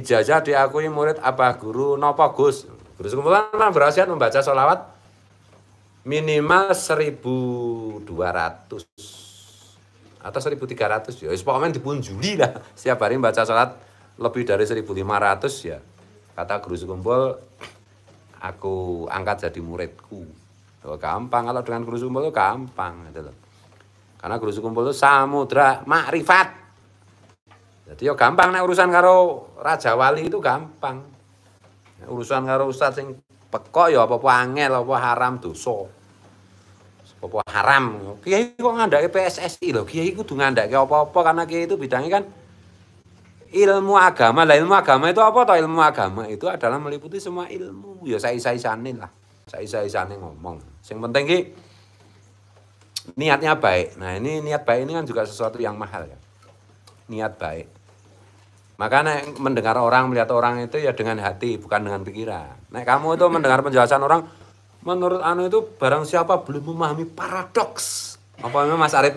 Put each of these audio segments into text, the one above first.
ijazah diakui murid apa guru nopo Gus. Guru sekumpulan berhasil membaca sholawat minimal 1200 atau 1300 ya. Pokoknya Juli lah setiap hari membaca sholat lebih dari 1500 ya. Kata guru sekumpul, aku angkat jadi muridku. Oh, gampang kalau dengan guru sekumpul itu gampang gitu loh. Karena guru sekumpul itu samudra makrifat jadi ya gampang nek urusan karo raja wali itu gampang. Urusan karo ustaz sing pekok ya apa-apa angel apa haram dosa. Apa haram. Kiai kok ngandake PSSI lho, kiai kudu ngandake apa-apa karena kiai itu bidangnya kan ilmu agama. Lah ilmu agama itu apa toh? Ilmu agama itu adalah meliputi semua ilmu. Ya saisa-isane lah. Saisa-isane ngomong. Sing penting ki niatnya baik. Nah, ini niat baik ini kan juga sesuatu yang mahal ya. Niat baik. Makanya mendengar orang, melihat orang itu ya dengan hati, bukan dengan pikiran. Nek kamu itu mendengar penjelasan orang, menurut Anu itu barang siapa belum memahami paradoks. Apa namanya Mas Arif?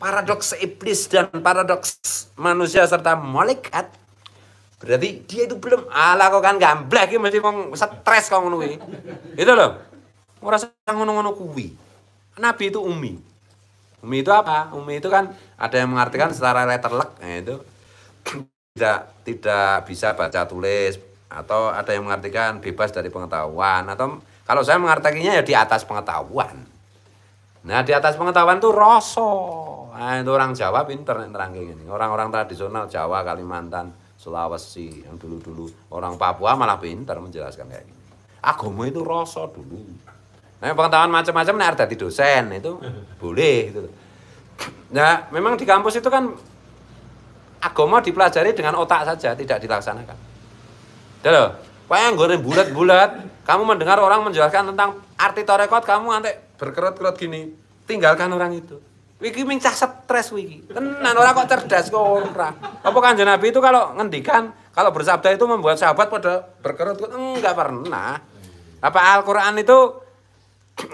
Paradoks iblis dan paradoks manusia serta malaikat. Berarti dia itu belum ala kok kan gamblek ini mesti wong stres kok ngono Itu loh. Ora ngono-ngono kuwi. Nabi itu umi. Umi itu apa? Umi itu kan ada yang mengartikan secara letterlek, nah itu tidak tidak bisa baca tulis atau ada yang mengartikan bebas dari pengetahuan atau kalau saya mengartikannya ya di atas pengetahuan. Nah di atas pengetahuan itu rosso. Nah, itu orang Jawa pinter nerangking ini. Orang-orang tradisional Jawa, Kalimantan, Sulawesi yang dulu-dulu orang Papua malah pinter menjelaskan kayak gini. Agama itu rosso dulu. Nah pengetahuan macam-macam nih ada di dosen itu boleh. itu Nah memang di kampus itu kan agama dipelajari dengan otak saja, tidak dilaksanakan. Dalo, wayang goreng bulat-bulat, kamu mendengar orang menjelaskan tentang arti torekot, kamu nanti berkerut-kerut gini, tinggalkan orang itu. Wiki mincah stres wiki. Tenan orang kok cerdas kok orang. Apa kanjeng Nabi itu kalau ngendikan, kalau bersabda itu membuat sahabat pada berkerut-kerut enggak pernah. Apa Al-Qur'an itu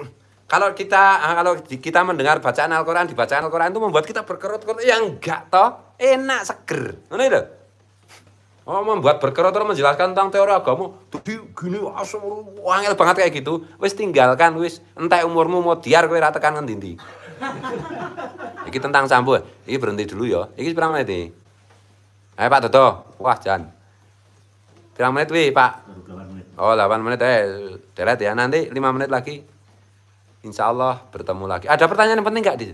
kalau kita kalau kita mendengar bacaan Al-Qur'an, dibacaan Al-Qur'an itu membuat kita berkerut-kerut yang enggak toh enak seger ngono lho Oh, membuat berkerut terus menjelaskan tentang teori agama. Tapi gini asem wangel banget kayak gitu. Wis tinggalkan wis entek umurmu mau diar kowe ra tekan ngendi Iki tentang sampo. Iki berhenti dulu ya. Iki pirang menit iki? Ayo eh, Pak Toto, wah jan. Pirang menit wi, Pak? Oh, 8 menit eh deret ya. Nanti 5 menit lagi. Insyaallah bertemu lagi. Ada pertanyaan yang penting gak di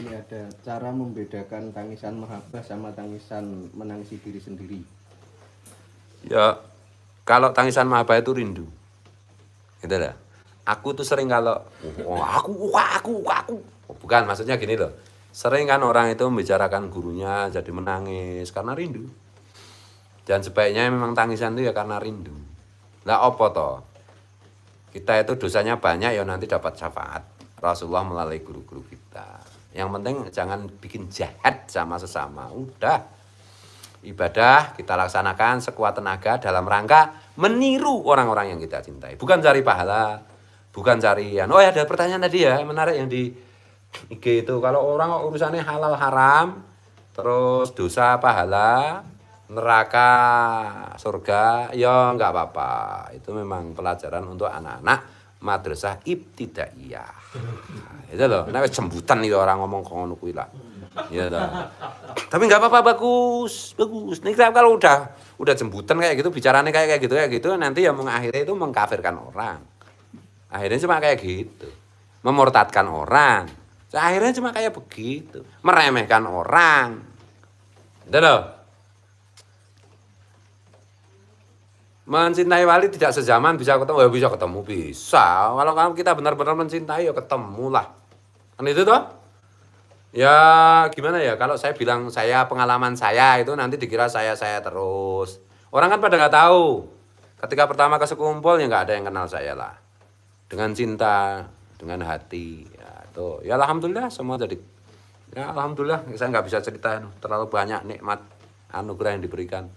ini ada cara membedakan tangisan mahabbah sama tangisan menangisi diri sendiri. Ya, kalau tangisan mahabbah itu rindu. Gitu lah. Aku tuh sering kalau oh, aku aku aku bukan maksudnya gini loh. Sering kan orang itu membicarakan gurunya jadi menangis karena rindu. Dan sebaiknya memang tangisan itu ya karena rindu. Lah opo toh? Kita itu dosanya banyak ya nanti dapat syafaat. Rasulullah melalui guru-guru kita. Yang penting jangan bikin jahat sama sesama. Udah. Ibadah kita laksanakan sekuat tenaga dalam rangka meniru orang-orang yang kita cintai. Bukan cari pahala, bukan cari yang. Oh ya ada pertanyaan tadi ya, menarik yang di IG itu. Kalau orang urusannya halal haram, terus dosa pahala, neraka, surga, ya nggak apa-apa. Itu memang pelajaran untuk anak-anak madrasah ibtidaiyah. Ya, itu loh, nek jembutan itu orang ngomong ngono kuwi lah. Ya toh. Gitu. Tapi nggak apa-apa bagus, bagus. Nih kalau udah udah jembutan kayak gitu bicaranya kayak kayak gitu kayak gitu nanti ya mengakhirnya itu mengkafirkan orang. Akhirnya cuma kayak gitu. Memurtadkan orang. Akhirnya cuma kayak begitu. Meremehkan orang. Itu loh. mencintai wali tidak sejaman bisa ketemu ya bisa ketemu bisa kalau kamu kita benar-benar mencintai ya ketemu lah kan itu tuh ya gimana ya kalau saya bilang saya pengalaman saya itu nanti dikira saya saya terus orang kan pada nggak tahu ketika pertama ke sekumpul ya nggak ada yang kenal saya lah dengan cinta dengan hati ya tuh ya alhamdulillah semua jadi ya alhamdulillah saya nggak bisa cerita terlalu banyak nikmat anugerah yang diberikan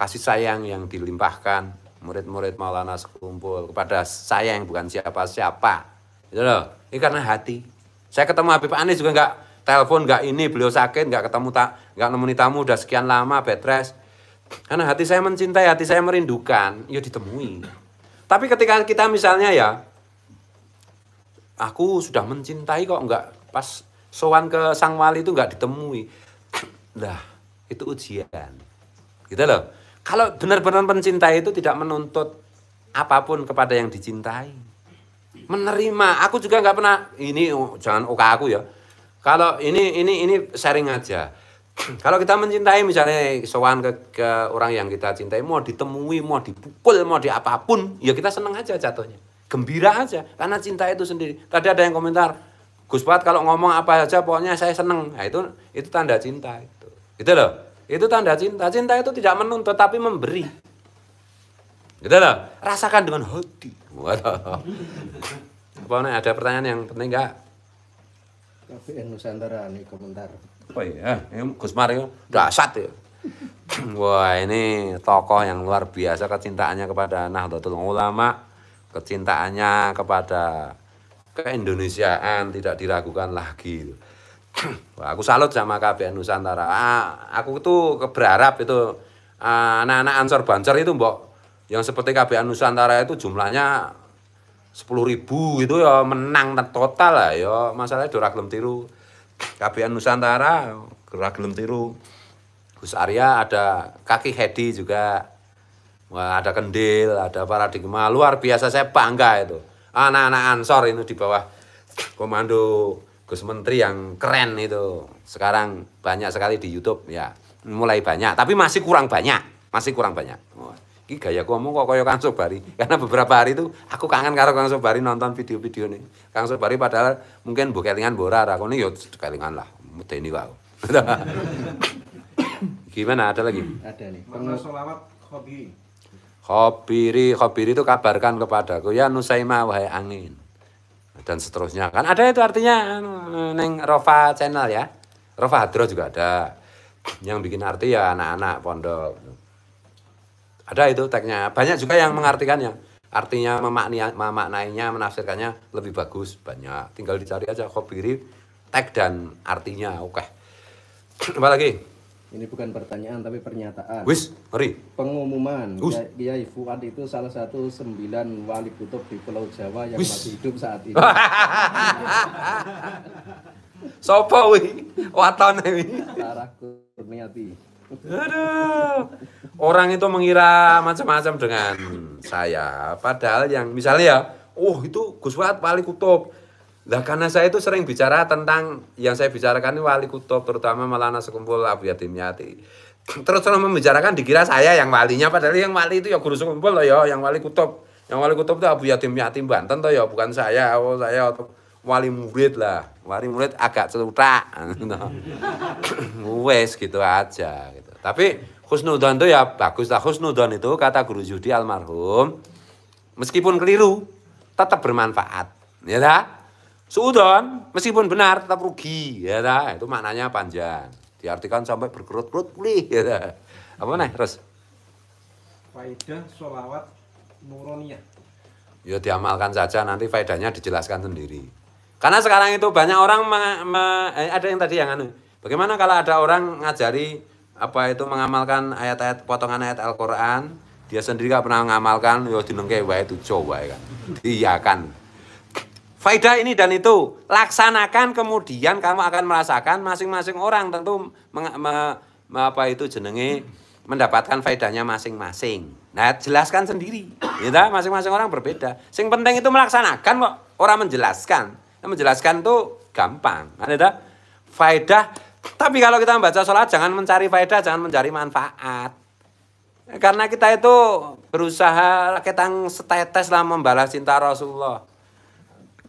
kasih sayang yang dilimpahkan murid-murid Maulana sekumpul kepada saya yang bukan siapa-siapa. Gitu loh. Ini karena hati. Saya ketemu Habib Anies juga nggak telepon, nggak ini, beliau sakit, nggak ketemu tak, nggak nih tamu, udah sekian lama bed Karena hati saya mencintai, hati saya merindukan, ya ditemui. Tapi ketika kita misalnya ya, aku sudah mencintai kok nggak pas sowan ke Sang Wali itu nggak ditemui. Lah, itu ujian. Gitu loh. Kalau benar-benar pencinta itu tidak menuntut apapun kepada yang dicintai. Menerima. Aku juga nggak pernah ini oh, jangan oka aku ya. Kalau ini ini ini sharing aja. Kalau kita mencintai misalnya sowan ke, ke orang yang kita cintai mau ditemui, mau dipukul, mau di apapun, ya kita seneng aja jatuhnya. Gembira aja karena cinta itu sendiri. Tadi ada yang komentar, Gus Pat kalau ngomong apa aja pokoknya saya seneng. Nah, itu itu tanda cinta itu. Gitu loh. Itu tanda cinta. Cinta itu tidak menuntut tapi memberi. Gitu loh. Rasakan dengan hati. Apa ada pertanyaan yang penting enggak? Tapi yang Nusantara nih komentar. Apa oh ya? Ini Gus Mario dasar ya. Wah ini tokoh yang luar biasa kecintaannya kepada Nahdlatul Ulama, kecintaannya kepada keindonesiaan tidak diragukan lagi. Wah, aku salut sama KBN Nusantara. Ah, aku tuh keberharap itu ah, anak-anak ah, ansor bancer itu mbok yang seperti KBN Nusantara itu jumlahnya sepuluh ribu itu ya menang total lah ya masalahnya dorak gelem tiru KBN Nusantara gerak gelem tiru Gus Arya ada kaki Hedi juga Wah, ada kendil ada paradigma luar biasa saya bangga itu anak-anak ansor itu di bawah komando Gus Menteri yang keren itu. Sekarang banyak sekali di YouTube ya. Mulai banyak, tapi masih kurang banyak. Masih kurang banyak. Oh, ini gaya ngomong kok kaya Kang Sobari. Karena beberapa hari itu aku kangen karo Kang Sobari nonton video-video nih. Kang Sobari padahal mungkin mbok kelingan bora aku kene ya kelingan lah. ini wae. Gimana ada lagi? Ada nih. Makna selawat hobi. Khobiri, khobiri itu kabarkan kepadaku ya Nusaima wahai angin dan seterusnya kan ada itu artinya anu, neng Rova channel ya Rova Hadro juga ada yang bikin arti ya anak-anak pondok ada itu tagnya banyak juga yang mengartikannya artinya memaknai, memaknainya menafsirkannya lebih bagus banyak tinggal dicari aja kopiri tag dan artinya oke okay. apalagi ini bukan pertanyaan tapi pernyataan. Wis, hari. Pengumuman Wis. Kiai Fuad itu salah satu sembilan wali kutub di Pulau Jawa yang Wis. masih hidup saat ini. Sopo wi? Watone wi. Sarah Kurniati. Aduh. Orang itu mengira macam-macam dengan saya. Padahal yang misalnya ya, oh itu Gus Fuad wali kutub. Nah, karena saya itu sering bicara tentang yang saya bicarakan ini wali kutub, terutama Malana Sekumpul Abu Yatim Yati. Terus orang membicarakan dikira saya yang walinya, padahal yang wali itu ya guru sekumpul loh ya, yang wali kutub. Yang wali kutub itu Abu Yatim Yati Banten toh ya, bukan saya, oh, saya wali murid lah. Wali murid agak celutak. Wes gitu aja gitu. Tapi khusnudon itu ya bagus lah. Khusnudon itu kata guru judi almarhum, meskipun keliru, tetap bermanfaat. Ya lah Suudon, meskipun benar tetap rugi, ya ta? Itu maknanya panjang. Diartikan sampai berkerut-kerut pulih, ya ta? Apa nih, terus? Faidah sholawat nuroniyah. Ya diamalkan saja, nanti faedahnya dijelaskan sendiri. Karena sekarang itu banyak orang me, me, eh, ada yang tadi yang anu. Bagaimana kalau ada orang ngajari apa itu mengamalkan ayat-ayat potongan ayat Al-Qur'an, dia sendiri gak pernah mengamalkan, ya dinengke wae itu coba ya kan. Iya kan faedah ini dan itu. Laksanakan kemudian kamu akan merasakan masing-masing orang tentu meng, me, me, apa itu jenenge mendapatkan faedahnya masing-masing. Nah, jelaskan sendiri. Ya, masing-masing orang berbeda. Sing penting itu melaksanakan kok, orang menjelaskan. Menjelaskan itu gampang. Ada faedah tapi kalau kita membaca sholat, jangan mencari faedah, jangan mencari manfaat. Karena kita itu berusaha, kita setetes lah membalas cinta Rasulullah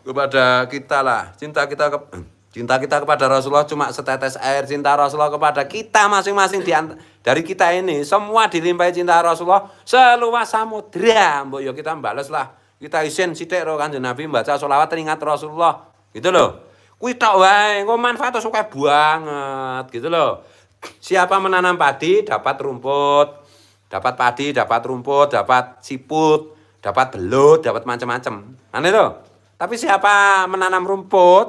kepada kita lah. Cinta kita ke, cinta kita kepada Rasulullah cuma setetes air. Cinta Rasulullah kepada kita masing-masing di dari kita ini semua dilimpahi cinta Rasulullah seluas samudra. Mbok yo ya kita mbales lah. Kita isin sithik ro Kanjeng Nabi baca selawat teringat Rasulullah. Gitu loh. Kuwi tok wae, engko manfaat suka banget gitu loh. Siapa menanam padi dapat rumput, dapat padi, dapat rumput, dapat siput, dapat belut, dapat macam-macam. Aneh tuh. Tapi siapa menanam rumput,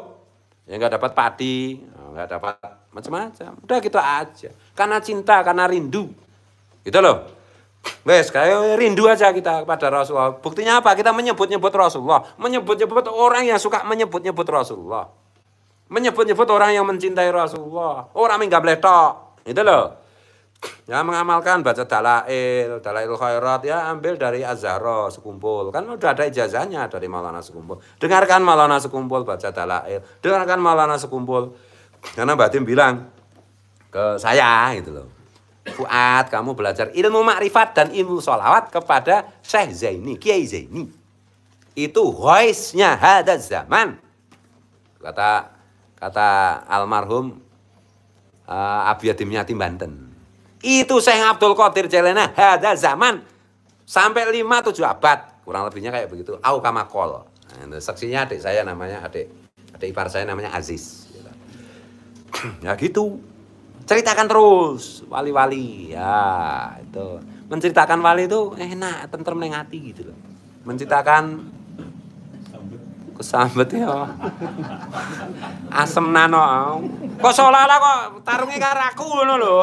ya nggak dapat padi, nggak dapat macam-macam. Udah gitu aja. Karena cinta, karena rindu. Gitu loh. Wes, kayak rindu aja kita kepada Rasulullah. Buktinya apa? Kita menyebut-nyebut Rasulullah. Menyebut-nyebut orang yang suka menyebut-nyebut Rasulullah. Menyebut-nyebut orang yang mencintai Rasulullah. Orang yang nggak beletok. Gitu loh ya mengamalkan baca dalail dalail khairat ya ambil dari azharo sekumpul kan udah ada ijazahnya dari maulana sekumpul dengarkan maulana sekumpul baca dalail dengarkan maulana sekumpul karena batin bilang ke saya gitu loh Fuad kamu belajar ilmu makrifat dan ilmu sholawat kepada Syekh Zaini, Kiai Zaini. Itu hoisnya hada zaman. Kata kata almarhum uh, Abi Yatim Banten. Itu Syekh Abdul Qadir Jailana ada zaman sampai lima tujuh abad, kurang lebihnya kayak begitu. Au kamakol. Nah, saksinya adik saya namanya adik adik ipar saya namanya Aziz. Ya gitu. Ceritakan terus wali-wali. Ya, itu. Menceritakan wali itu enak, tentrem ning hati gitu loh. Menceritakan kesambet ya. Asem nano. Kok seolah-olah kok tarungnya karaku aku lho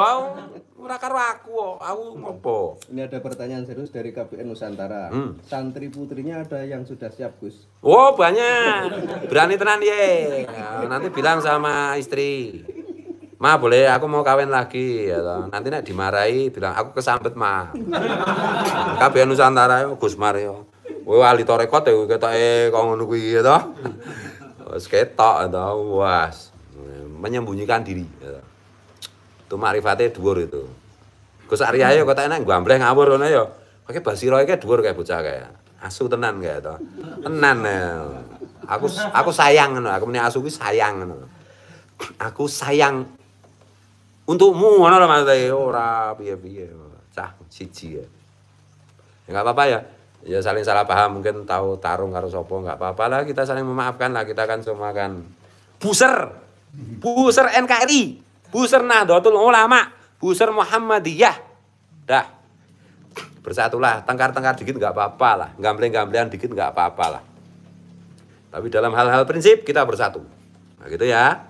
karo aku aku ngopo ini ada pertanyaan serius dari KPN Nusantara hmm. santri putrinya ada yang sudah siap Gus oh banyak berani tenan ye nah, nanti bilang sama istri Ma boleh aku mau kawin lagi ya toh. Nanti nek dimarahi bilang aku kesambet ma. KBN Nusantara yo Gus Mario. Kowe to torekot ya ketoke kok ngono kuwi ya toh. Wes ketok ya toh, was. Menyembunyikan diri ya toh. Itu makrifate dhuwur itu. Gus Arya ya kota enak gambleng ngawur ngono ya. Oke basira iki dhuwur kayak bocah kayak. Asu tenan kayak to. Tenan. Ya. Aku aku sayang ngono, aku punya asu ki sayang ngono. Aku sayang untukmu ngono lho maksudnya ora piye-piye. Cah cici ya. ya. nggak apa-apa ya ya saling salah paham mungkin tahu tarung karo sopo nggak apa-apa lah kita saling memaafkan lah kita kan semua kan buser buser NKRI Buser Nahdlatul Ulama, Buser Muhammadiyah. Dah. Bersatulah, tengkar-tengkar dikit nggak apa-apa lah, gambling-gamblingan dikit nggak apa-apa lah. Tapi dalam hal-hal prinsip kita bersatu. Nah, gitu ya.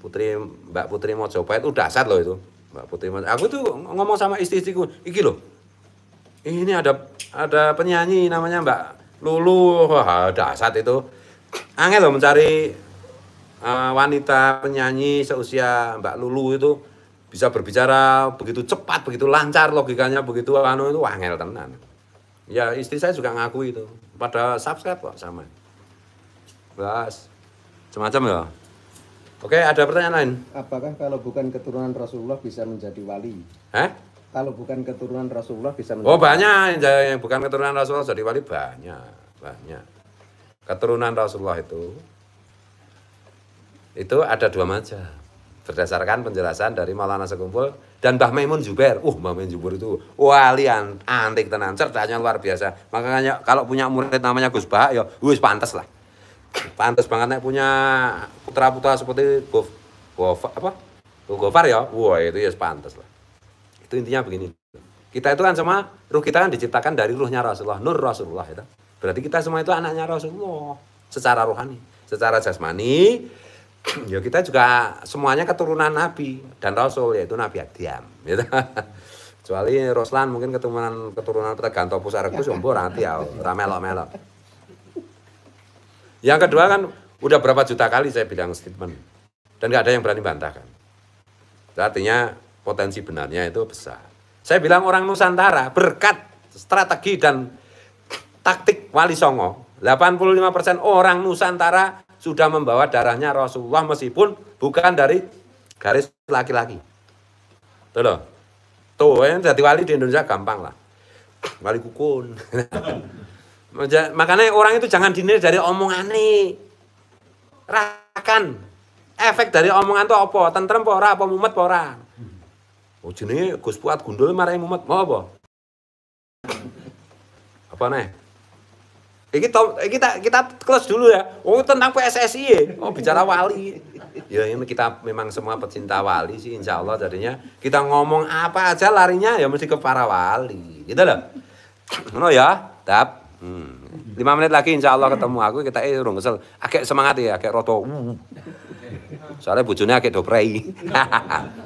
Putri Mbak Putri Mojopahit itu uh, dasar loh itu. Mbak Putri Mojopahit. Aku tuh ngomong sama istri-istriku, iki loh. Ini ada ada penyanyi namanya Mbak Lulu, wah dasar itu. Angel loh mencari Ah, wanita penyanyi seusia Mbak Lulu itu bisa berbicara begitu cepat, begitu lancar logikanya begitu anu itu wangel tenan. Ya istri saya juga ngaku itu. Pada subscribe kok sama. Bas. Semacam ya. Oke, ada pertanyaan lain? Apakah kalau bukan keturunan Rasulullah bisa menjadi wali? Hah? Kalau bukan keturunan Rasulullah bisa menjadi Oh, banyak yang bukan keturunan Rasulullah jadi wali banyak, banyak. Keturunan Rasulullah itu itu ada dua macam berdasarkan penjelasan dari Maulana Sekumpul dan Mbah Maimun Zubair. Uh, Mbah Maimun Zubair itu walian antik tenan, cerdasnya luar biasa. Makanya ya, kalau punya murid namanya Gus Bah ya wis pantas lah. pantas banget nek punya putra-putra seperti Gof, Gof apa? Gofar ya, wah itu ya pantas lah. Itu intinya begini. Kita itu kan semua ruh kita kan diciptakan dari ruhnya Rasulullah, nur Rasulullah itu. Ya Berarti kita semua itu anaknya Rasulullah secara rohani, secara jasmani, ya kita juga semuanya keturunan Nabi dan Rasul yaitu Nabi Adam gitu. kecuali Roslan mungkin keturunan keturunan petegan topus aregus ya, orang nanti ya melok melok yang kedua kan udah berapa juta kali saya bilang statement dan nggak ada yang berani bantah kan artinya potensi benarnya itu besar saya bilang orang Nusantara berkat strategi dan taktik Wali Songo 85% orang Nusantara sudah membawa darahnya Rasulullah meskipun bukan dari garis laki-laki. Tuh loh. Tuh, eh, yang jadi wali di Indonesia gampang lah. Wali kukun. Makanya orang itu jangan dinilai dari omongan nih. Rakan. Efek dari omongan itu apa? Tentrem apa Apa mumet apa ora? Oh jenis Gus Puat gundul marahnya mumet. Mau apa? Apa nih? Ya kita eh, kita kita close dulu ya. Oh tentang PSSI, ya? oh bicara wali. Ya ini kita memang semua pecinta wali sih, insya Allah jadinya kita ngomong apa aja larinya ya mesti ke para wali, gitu loh. No ya, tap. Hmm. Lima menit lagi insya Allah ketemu aku kita eh urung kesel. Agak semangat ya, agak roto. Uh. Soalnya bujunya agak doprei.